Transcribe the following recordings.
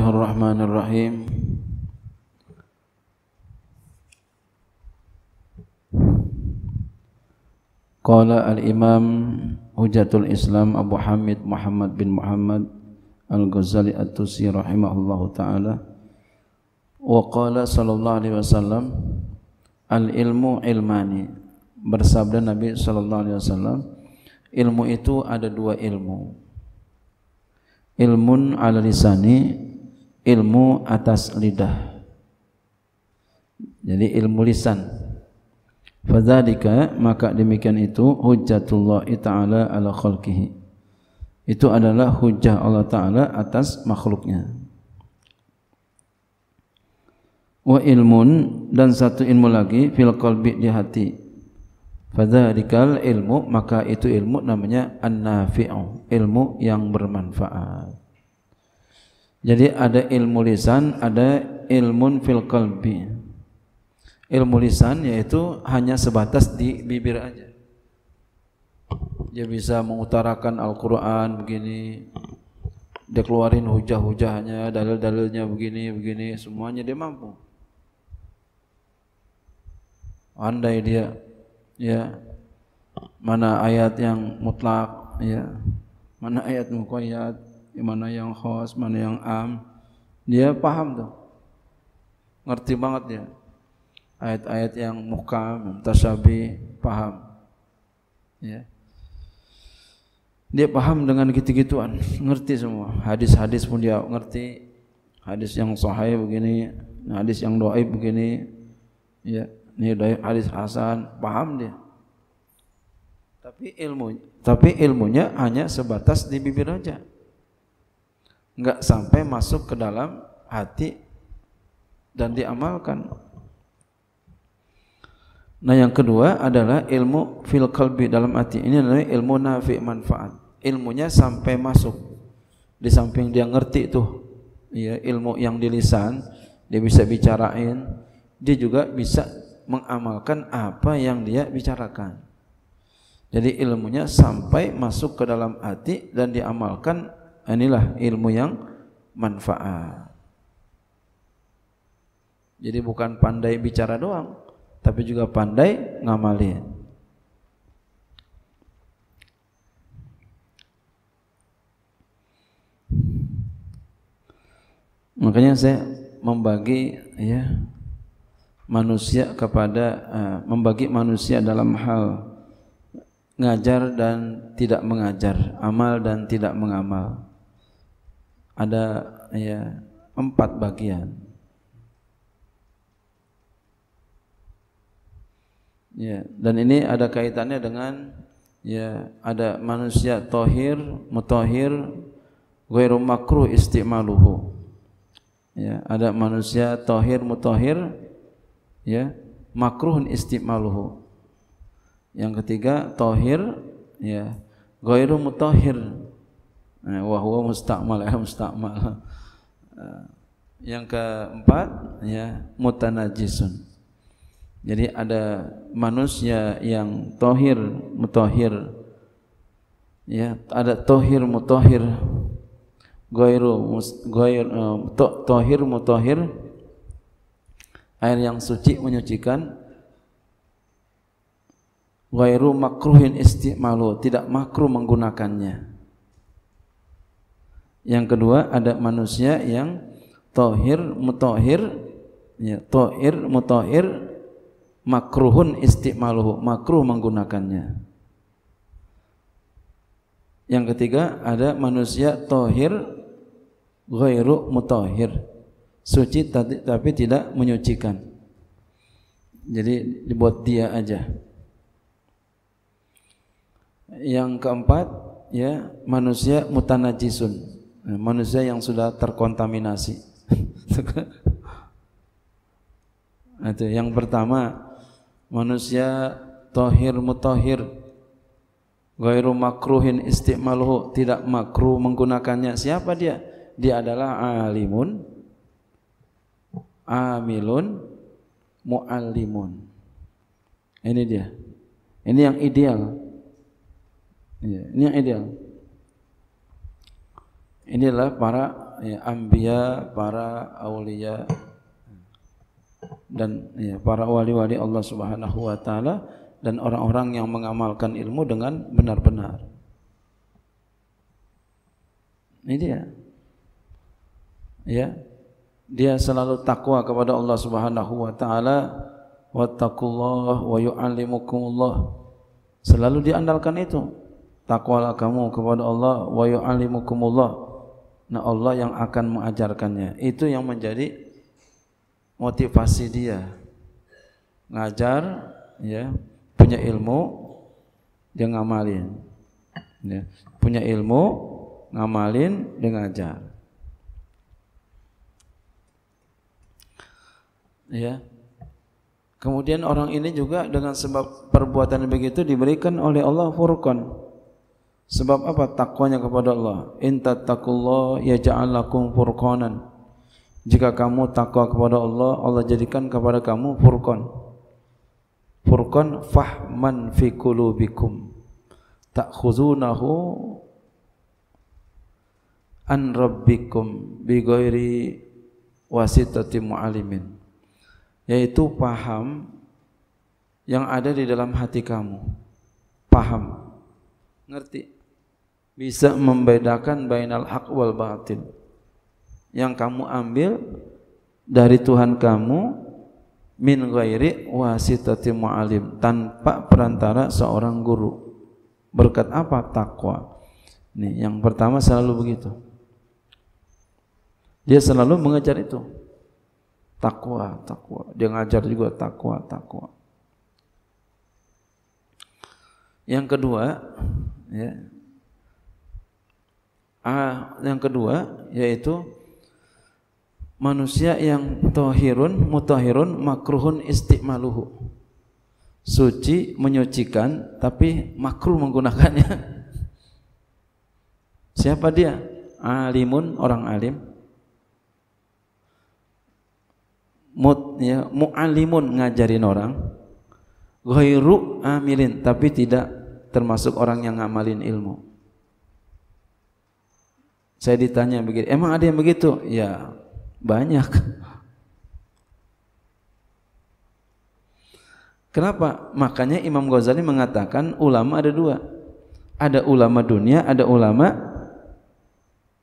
Bismillahirrahmanirrahim Qala al-imam Hujatul Islam Abu Hamid Muhammad bin Muhammad Al-Ghazali At-Tusi Rahimahullahu Ta'ala Wa qala sallallahu alaihi wasallam Al-ilmu ilmani Bersabda Nabi sallallahu alaihi wasallam Ilmu itu ada dua ilmu Ilmun ala lisani ilmu atas lidah. Jadi ilmu lisan. Fadzalika maka demikian itu hujjatullah taala ala khalqihi. Itu adalah hujah Allah taala atas makhluknya. Wa ilmun dan satu ilmu lagi fil qalbi di hati. Fadzalikal ilmu maka itu ilmu namanya annafi'u, ilmu yang bermanfaat. Jadi ada ilmu lisan, ada ilmu fil qalbi. Ilmu lisan yaitu hanya sebatas di bibir aja. Dia bisa mengutarakan Al-Qur'an begini, dia keluarin hujah-hujahnya, dalil-dalilnya begini, begini, semuanya dia mampu. Andai dia ya mana ayat yang mutlak ya, mana ayat muqayyad, mana yang khos, mana yang am. Dia paham tuh. Ngerti banget dia. Ayat-ayat yang mukam, tasabi, paham. Ya. Dia paham dengan gitu-gituan, ngerti semua. Hadis-hadis pun dia ngerti. Hadis yang sahih begini, hadis yang doaib begini. Ya, ini hadis hasan, paham dia. Tapi ilmu, tapi ilmunya hanya sebatas di bibir aja nggak sampai masuk ke dalam hati dan diamalkan. Nah yang kedua adalah ilmu fil qalbi dalam hati. Ini adalah ilmu nafi manfaat. Ilmunya sampai masuk. Di samping dia ngerti tuh ya, ilmu yang di lisan, dia bisa bicarain, dia juga bisa mengamalkan apa yang dia bicarakan. Jadi ilmunya sampai masuk ke dalam hati dan diamalkan Ah, inilah ilmu yang manfaat. Jadi bukan pandai bicara doang, tapi juga pandai ngamalin. Makanya saya membagi ya manusia kepada uh, membagi manusia dalam hal ngajar dan tidak mengajar, amal dan tidak mengamal ada ya empat bagian. Ya, dan ini ada kaitannya dengan ya ada manusia tohir, mutohir, ghairu makruh istimaluhu. Ya, ada manusia tohir, mutohir, ya makruh istimaluhu. Yang ketiga tohir, ya ghairu mutohir Eh, wahwa mustakmal ya mustakmal eh, yang keempat ya mutanajisun jadi ada manusia yang tohir mutohir ya ada tohir mutohir goiru mus, goir uh, tohir mutohir air yang suci menyucikan goiru makruhin istimalu tidak makruh menggunakannya yang kedua ada manusia yang tohir mutohir ya, tohir mutohir makruhun istimaluhu makruh menggunakannya. Yang ketiga ada manusia tohir ghairu mutohir suci tapi, tapi tidak menyucikan. Jadi dibuat dia aja. Yang keempat ya manusia mutanajisun manusia yang sudah terkontaminasi. Itu yang pertama manusia tohir mutohir gairu makruhin istimalhu tidak makruh menggunakannya siapa dia dia adalah alimun amilun muallimun ini dia ini yang ideal iya, ini yang ideal Inilah para ya, ambia, para aulia dan ya, para wali-wali Allah Subhanahu wa taala dan orang-orang yang mengamalkan ilmu dengan benar-benar. Ini dia. Ya. Dia selalu takwa kepada Allah Subhanahu wa taala. Wattaqullah wa yu'allimukumullah. Selalu diandalkan itu. Takwalah kamu kepada Allah wa yu'allimukumullah Nah Allah yang akan mengajarkannya. Itu yang menjadi motivasi dia. Ngajar, ya, punya ilmu, dia ngamalin. Ya. Punya ilmu, ngamalin, dia ngajar. Ya. Kemudian orang ini juga dengan sebab perbuatan begitu diberikan oleh Allah furqan Sebab apa takwanya kepada Allah? In tattaqullah yaj'al lakum furqanan. Jika kamu takwa kepada Allah, Allah jadikan kepada kamu furqan. Furqan fahman fi qulubikum. Ta'khuzunahu an rabbikum bi ghairi wasitati Yaitu paham yang ada di dalam hati kamu. Paham. Ngerti? bisa membedakan bainal haq wal batil. Yang kamu ambil dari Tuhan kamu min ghairi wasitati mu'alim tanpa perantara seorang guru. Berkat apa? Takwa. Nih, yang pertama selalu begitu. Dia selalu mengejar itu. Takwa, takwa. Dia ngajar juga takwa, takwa. Yang kedua, ya, Ah, yang kedua yaitu manusia yang tohirun, mutahirun, makruhun istiqmaluhu Suci menyucikan tapi makruh menggunakannya. Siapa dia? Alimun orang alim. Mut ya, alimun ngajarin orang. Ghairu amilin tapi tidak termasuk orang yang ngamalin ilmu. Saya ditanya begitu, emang ada yang begitu? Ya, banyak. Kenapa? Makanya Imam Ghazali mengatakan ulama ada dua. Ada ulama dunia, ada ulama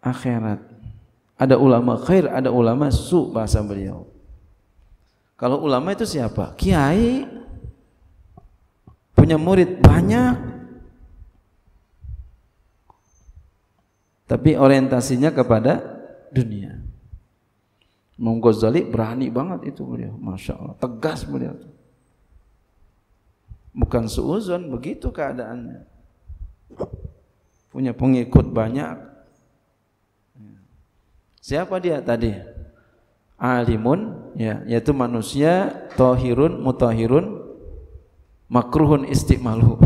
akhirat. Ada ulama khair, ada ulama su bahasa beliau. Kalau ulama itu siapa? Kiai punya murid banyak tapi orientasinya kepada dunia. Imam Ghazali berani banget itu beliau, masya Allah, tegas beliau. Bukan seuzon, begitu keadaannya. Punya pengikut banyak. Siapa dia tadi? Alimun, ya, yaitu manusia tohirun, mutahirun, makruhun istiqmalu.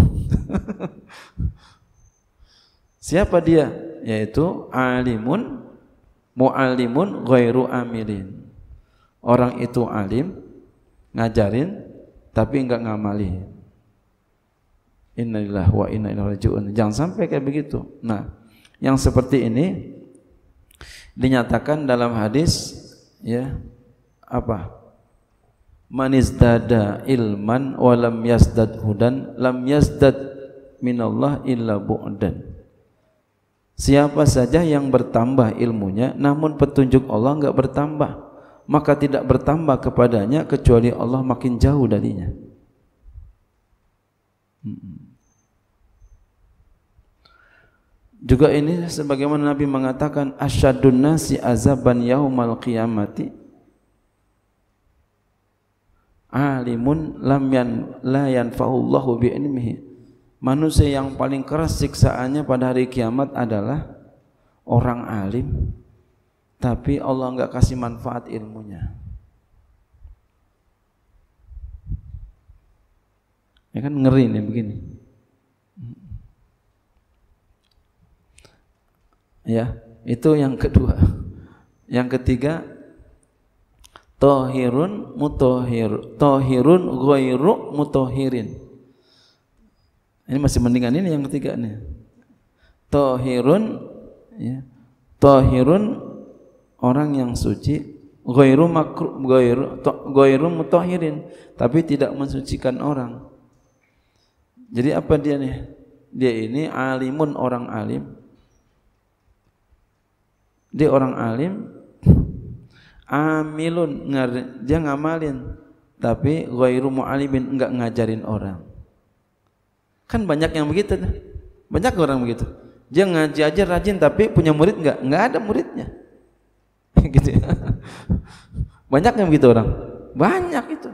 Siapa dia? yaitu alimun alimun ghairu amilin. Orang itu alim ngajarin tapi enggak ngamali Innalillahi wa inna ilaihi rajiun. Jangan sampai kayak begitu. Nah, yang seperti ini dinyatakan dalam hadis ya apa? Manizdada ilman walam yasdad hudan lam yasdad minallah illa bu'dan. Siapa saja yang bertambah ilmunya namun petunjuk Allah enggak bertambah, maka tidak bertambah kepadanya kecuali Allah makin jauh darinya. Juga ini sebagaimana Nabi mengatakan asyadun nasi azaban yaumal qiyamati alimun lam yan la yanfa'ullahu bi ilmihi manusia yang paling keras siksaannya pada hari kiamat adalah orang alim tapi Allah nggak kasih manfaat ilmunya ya kan ngeri nih begini ya itu yang kedua yang ketiga tohirun mutohir tohirun goiruk mutohirin ini masih mendingan ini yang ketiga nih. Tohirun ya. Tohirun orang yang suci Goiru makru to, goiru mutohirin, tapi tidak mensucikan orang. Jadi apa dia nih? Dia ini alimun orang alim. Dia orang alim amilun dia ngamalin tapi ghairu alimin enggak ngajarin orang. Kan banyak yang begitu. Banyak orang begitu. Dia ngaji aja rajin tapi punya murid nggak? Nggak ada muridnya. gitu. Ya. Banyak yang begitu orang. Banyak itu.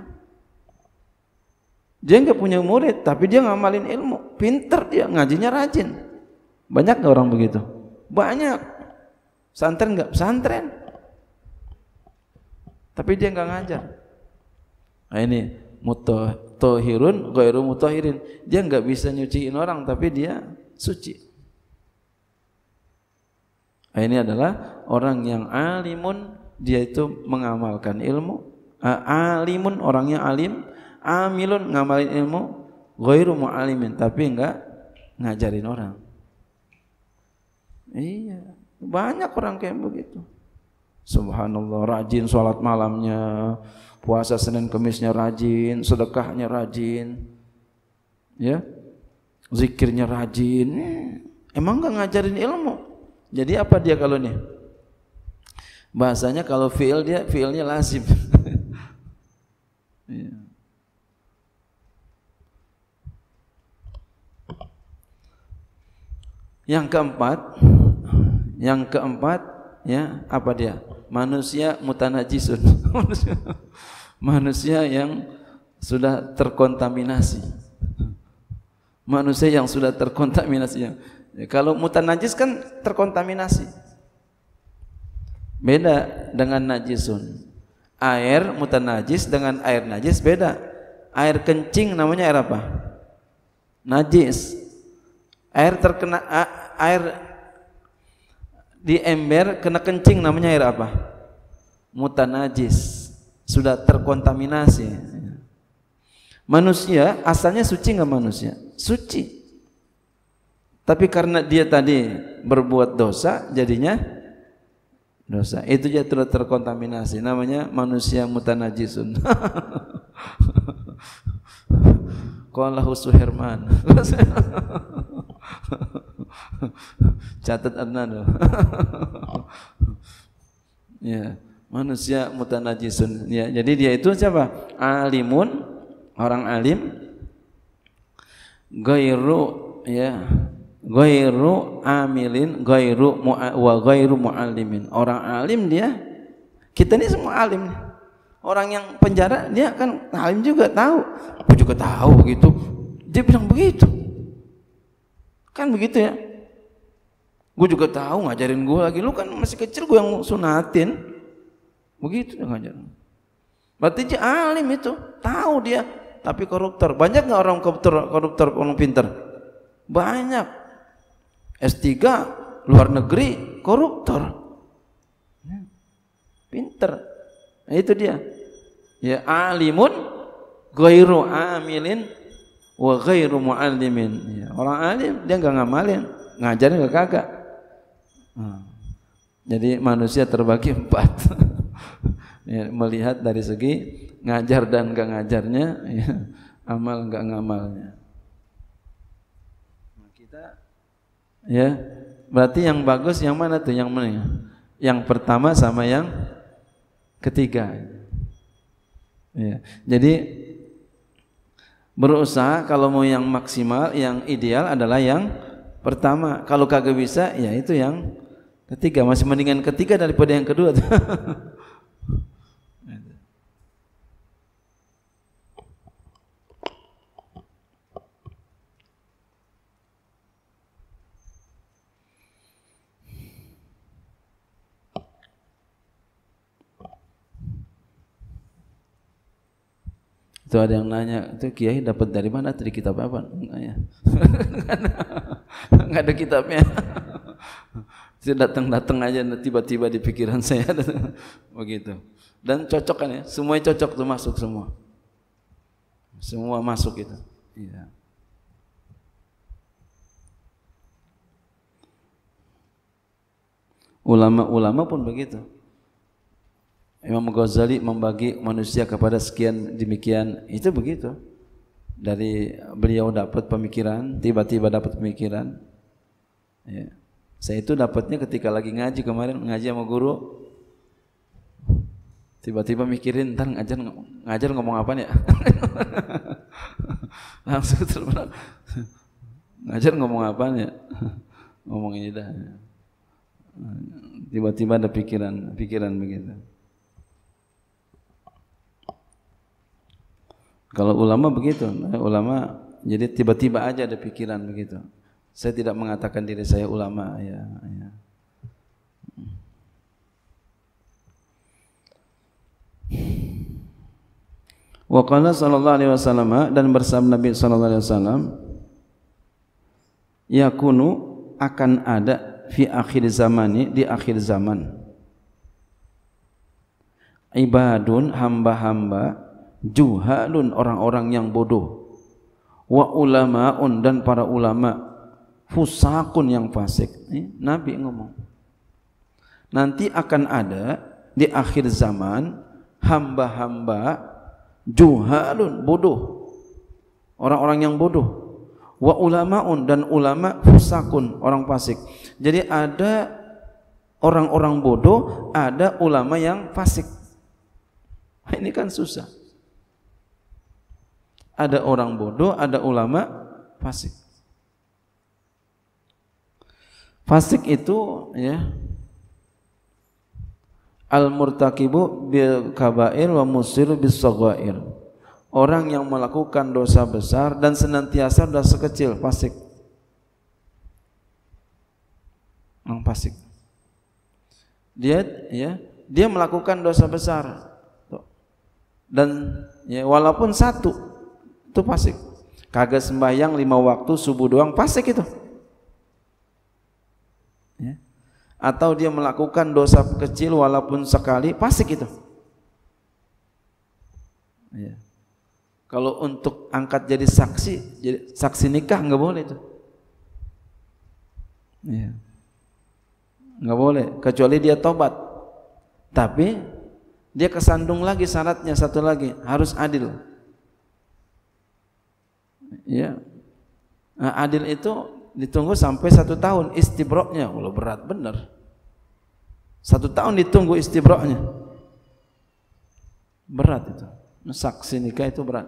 Dia nggak punya murid tapi dia ngamalin ilmu. Pinter dia ngajinya rajin. Banyak nggak orang begitu? Banyak. Santren nggak? Santren. Tapi dia nggak ngajar. Nah ini mutahhirun ghairu mutahhirin. Dia enggak bisa nyuciin orang tapi dia suci. Nah, ini adalah orang yang alimun dia itu mengamalkan ilmu. alimun orangnya alim, amilun ngamalin ilmu, ghairu mu'alimin tapi enggak ngajarin orang. Iya, banyak orang kayak begitu. Subhanallah, rajin sholat malamnya, puasa Senin Kemisnya rajin, sedekahnya rajin, ya, zikirnya rajin. Emang nggak ngajarin ilmu? Jadi apa dia kalau nih? Bahasanya kalau fiil dia fiilnya lazim. Iya. Yang keempat, yang keempat ya apa dia? manusia mutanajisun manusia yang sudah terkontaminasi manusia yang sudah terkontaminasi ya, kalau mutanajis kan terkontaminasi beda dengan najisun air mutanajis dengan air najis beda air kencing namanya air apa najis air terkena air di ember kena kencing namanya air apa? Mutanajis. Sudah terkontaminasi. Manusia asalnya suci nggak manusia? Suci. Tapi karena dia tadi berbuat dosa jadinya dosa. Itu dia sudah terkontaminasi. Namanya manusia mutanajisun. Qalahu Husu Herman. Catat Adnan. ya, manusia mutanajisun. Ya, jadi dia itu siapa? Alimun, orang alim. Gairu ya, gairu amilin, gairu wa gairu muallimin. Orang alim dia. Kita ini semua alim orang yang penjara dia kan alim juga tahu aku juga tahu gitu dia bilang begitu Kan begitu ya. Gue juga tahu ngajarin gue lagi. Lu kan masih kecil gue yang sunatin. Begitu yang ngajarin. Berarti dia alim itu. Tahu dia. Tapi koruptor. Banyak nggak orang koruptor, koruptor orang pinter? Banyak. S3 luar negeri koruptor. Ya. Pinter. Nah, itu dia. Ya alimun ghairu amilin wa ghairu muallimin. Ya, orang alim dia enggak ngamalin, ngajarin enggak kagak. Hmm. Jadi manusia terbagi empat. ya, melihat dari segi ngajar dan enggak ngajarnya, ya, amal enggak ngamalnya. Nah, kita ya berarti yang bagus yang mana tuh? Yang mana? Yang pertama sama yang ketiga. Ya. Jadi berusaha kalau mau yang maksimal yang ideal adalah yang pertama kalau kagak bisa ya itu yang ketiga masih mendingan ketiga daripada yang kedua itu ada yang nanya itu kiai dapat dari mana dari kitab apa enggak ya enggak ada kitabnya saya datang datang aja tiba-tiba di pikiran saya begitu dan cocok kan ya semuanya cocok tuh masuk semua semua masuk itu iya ulama-ulama pun begitu Imam Ghazali membagi manusia kepada sekian demikian itu begitu dari beliau dapat pemikiran tiba-tiba dapat pemikiran ya. saya itu dapatnya ketika lagi ngaji kemarin ngaji sama guru tiba-tiba mikirin entar ngajar ngajar ngomong apa ya langsung terbang ngajar ngomong apa ya ngomong ini dah tiba-tiba ada pikiran pikiran begitu Kalau ulama begitu, eh, ulama jadi tiba-tiba aja ada pikiran begitu. Saya tidak mengatakan diri saya ulama ya. ya. Wa qala sallallahu alaihi wasallam dan bersama Nabi sallallahu alaihi wasallam yakunu akan ada fi akhir zamani di akhir zaman ibadun hamba-hamba juhalun orang-orang yang bodoh wa ulamaun dan para ulama fusakun yang fasik eh, Nabi ngomong nanti akan ada di akhir zaman hamba-hamba juhalun bodoh orang-orang yang bodoh wa ulamaun dan ulama fusakun orang fasik jadi ada orang-orang bodoh ada ulama yang fasik ini kan susah ada orang bodoh, ada ulama fasik. Fasik itu ya al murtakibu bil kabair wa musir bis sagair. Orang yang melakukan dosa besar dan senantiasa dosa kecil fasik. Orang fasik. Dia ya, dia melakukan dosa besar dan ya walaupun satu itu pasti Kagak sembahyang lima waktu subuh doang pasti gitu Ya. Atau dia melakukan dosa kecil walaupun sekali pasti gitu Ya. Kalau untuk angkat jadi saksi, jadi saksi nikah nggak boleh itu. Ya. Nggak boleh, kecuali dia tobat. Tapi dia kesandung lagi syaratnya satu lagi, harus adil ya adil itu ditunggu sampai satu tahun istibroknya kalau berat bener satu tahun ditunggu istibroknya berat itu nah, saksi nikah itu berat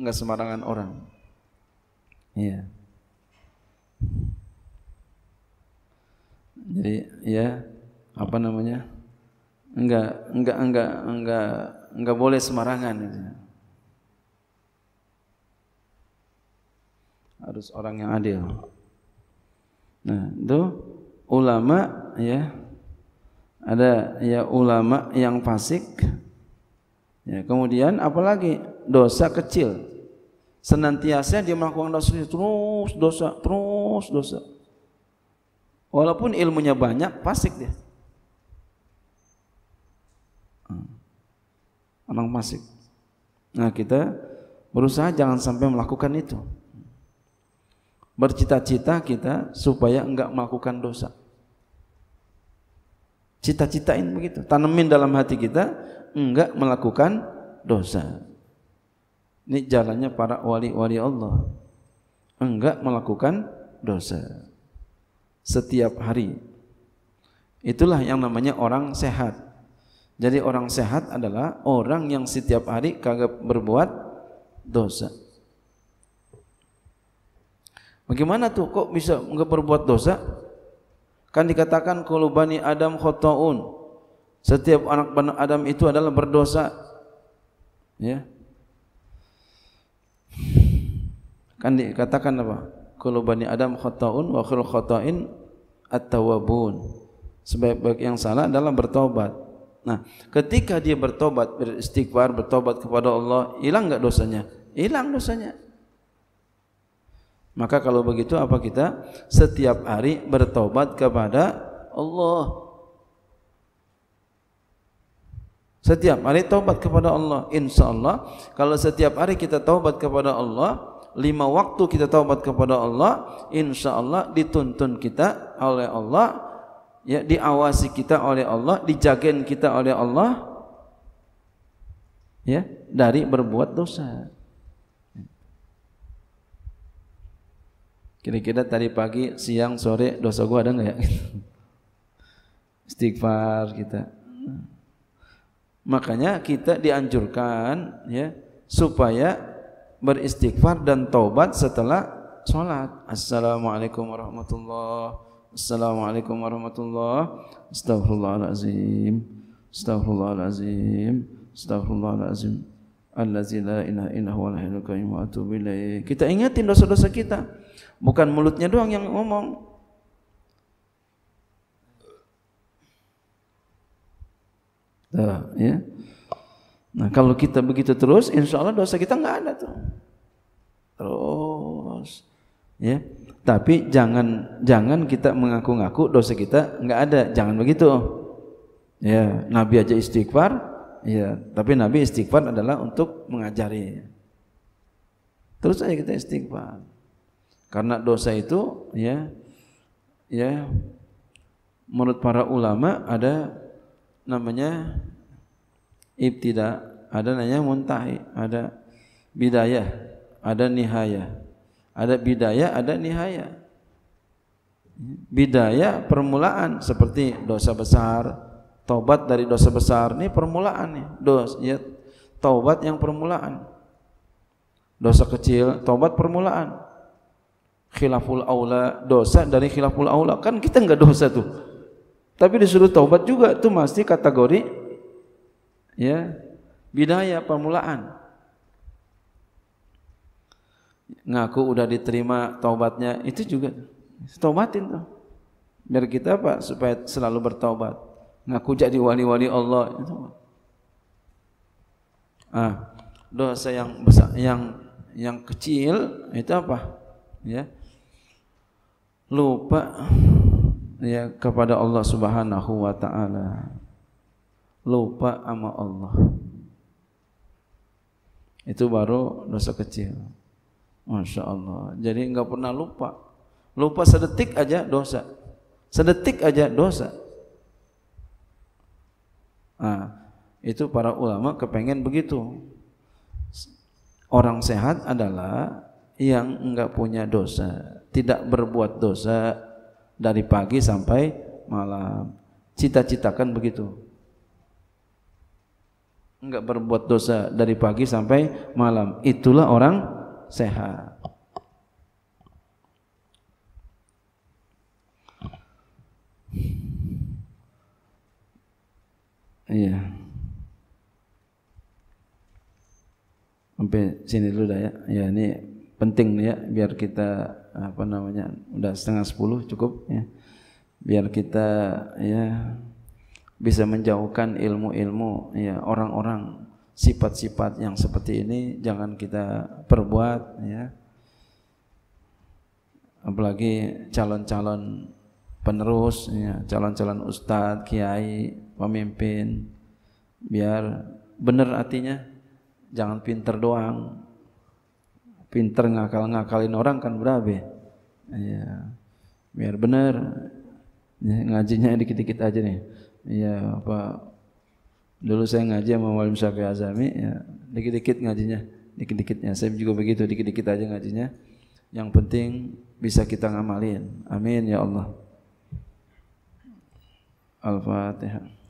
nggak sembarangan orang Ya, jadi ya apa namanya enggak enggak enggak enggak enggak boleh sembarangan gitu. harus orang yang adil. Nah, itu ulama ya ada ya ulama yang fasik. Ya, kemudian apalagi dosa kecil. Senantiasa dia melakukan dosa terus dosa, terus dosa. Walaupun ilmunya banyak, fasik dia. Hmm. Orang fasik. Nah, kita berusaha jangan sampai melakukan itu bercita-cita kita supaya enggak melakukan dosa. Cita-citain begitu, tanemin dalam hati kita enggak melakukan dosa. Ini jalannya para wali-wali Allah. Enggak melakukan dosa. Setiap hari. Itulah yang namanya orang sehat. Jadi orang sehat adalah orang yang setiap hari kagak berbuat dosa. Bagaimana tuh kok bisa enggak berbuat dosa? Kan dikatakan kalau bani Adam khotoun, setiap anak bani Adam itu adalah berdosa. Ya. Kan dikatakan apa? Kalau bani Adam khotoun, wa khul khotoin at-tawabun. sebab baik yang salah adalah bertobat. Nah, ketika dia bertobat, beristighfar, bertobat kepada Allah, hilang enggak dosanya? Hilang dosanya. Maka kalau begitu apa kita setiap hari bertobat kepada Allah. Setiap hari taubat kepada Allah. Insya Allah kalau setiap hari kita taubat kepada Allah, lima waktu kita taubat kepada Allah, insya Allah dituntun kita oleh Allah, ya diawasi kita oleh Allah, dijagain kita oleh Allah, ya dari berbuat dosa. Kira-kira tadi pagi, siang, sore dosa gua ada nggak ya? Istighfar kita. Makanya kita dianjurkan ya supaya beristighfar dan taubat setelah sholat. Assalamualaikum warahmatullahi Assalamualaikum warahmatullahi Astaghfirullahalazim. Astaghfirullahalazim. Astaghfirullahalazim. Allazi la ilaha illa huwal hayyul wa atubu Kita ingatin dosa-dosa kita bukan mulutnya doang yang ngomong ya. Nah kalau kita begitu terus, insya Allah dosa kita nggak ada tuh. Terus, ya. Tapi jangan jangan kita mengaku-ngaku dosa kita nggak ada. Jangan begitu. Ya, Nabi aja istighfar. Ya, tapi Nabi istighfar adalah untuk mengajari. Terus aja kita istighfar. Karena dosa itu ya ya menurut para ulama ada namanya ibtida, ada namanya muntahi, ada bidayah, ada nihayah. Ada bidayah, ada nihayah. Bidayah permulaan seperti dosa besar, taubat dari dosa besar ini permulaan nih, dos ya taubat yang permulaan. Dosa kecil, taubat permulaan khilaful aula dosa dari khilaful aula kan kita nggak dosa tuh tapi disuruh taubat juga tuh masih kategori ya bidaya permulaan ngaku udah diterima taubatnya itu juga taubatin tuh biar kita apa supaya selalu bertaubat ngaku jadi wali-wali Allah itu ah dosa yang besar yang yang kecil itu apa ya lupa ya kepada Allah Subhanahu wa taala. Lupa sama Allah. Itu baru dosa kecil. Masya Allah. Jadi enggak pernah lupa. Lupa sedetik aja dosa. Sedetik aja dosa. Nah, itu para ulama kepengen begitu. Orang sehat adalah yang enggak punya dosa, tidak berbuat dosa dari pagi sampai malam. Cita-citakan begitu. Enggak berbuat dosa dari pagi sampai malam. Itulah orang sehat. Iya. Sampai sini dulu dah ya. Ya ini penting ya biar kita apa namanya udah setengah sepuluh cukup ya biar kita ya bisa menjauhkan ilmu-ilmu ya orang-orang sifat-sifat yang seperti ini jangan kita perbuat ya apalagi calon-calon penerus ya calon-calon ustadz kiai pemimpin biar benar artinya jangan pinter doang pinter ngakal-ngakalin orang kan berabe. ya, Biar benar. Ya, ngajinya dikit-dikit aja nih. ya apa dulu saya ngaji sama wali Syafi'i Azami, ya, dikit-dikit ngajinya, dikit-dikitnya. Saya juga begitu, dikit-dikit aja ngajinya. Yang penting bisa kita ngamalin. Amin ya Allah. Al-Fatihah.